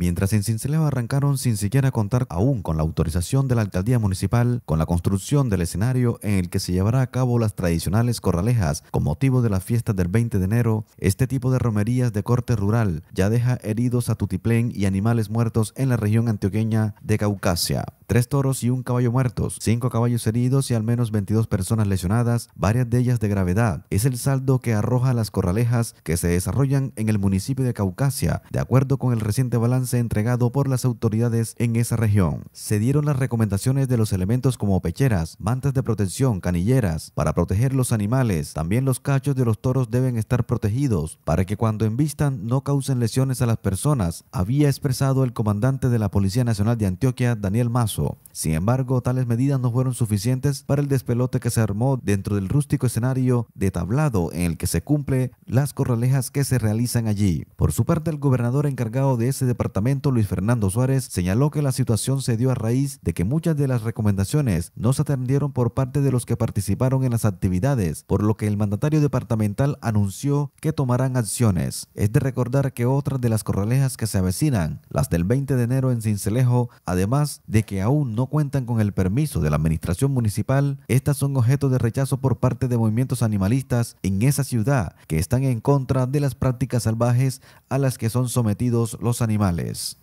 mientras en Cincelejo arrancaron sin siquiera contar aún con la autorización de la alcaldía municipal con la construcción del escenario en el que se llevará a cabo las tradicionales corralejas con motivo de la fiesta del 20 de enero, este tipo de romerías de corte rural ya deja heridos a Tutiplén y animales muertos en la región antioqueña de Caucasia tres toros y un caballo muertos, cinco caballos heridos y al menos 22 personas lesionadas, varias de ellas de gravedad. Es el saldo que arroja las corralejas que se desarrollan en el municipio de Caucasia, de acuerdo con el reciente balance entregado por las autoridades en esa región. Se dieron las recomendaciones de los elementos como pecheras, mantas de protección, canilleras, para proteger los animales. También los cachos de los toros deben estar protegidos para que cuando envistan no causen lesiones a las personas, había expresado el comandante de la Policía Nacional de Antioquia, Daniel Mazo. Sin embargo, tales medidas no fueron suficientes para el despelote que se armó dentro del rústico escenario de tablado en el que se cumplen las corralejas que se realizan allí. Por su parte, el gobernador encargado de ese departamento, Luis Fernando Suárez, señaló que la situación se dio a raíz de que muchas de las recomendaciones no se atendieron por parte de los que participaron en las actividades, por lo que el mandatario departamental anunció que tomarán acciones. Es de recordar que otras de las corralejas que se avecinan, las del 20 de enero en Cincelejo, además de que aún aún no cuentan con el permiso de la administración municipal, estas son objeto de rechazo por parte de movimientos animalistas en esa ciudad que están en contra de las prácticas salvajes a las que son sometidos los animales.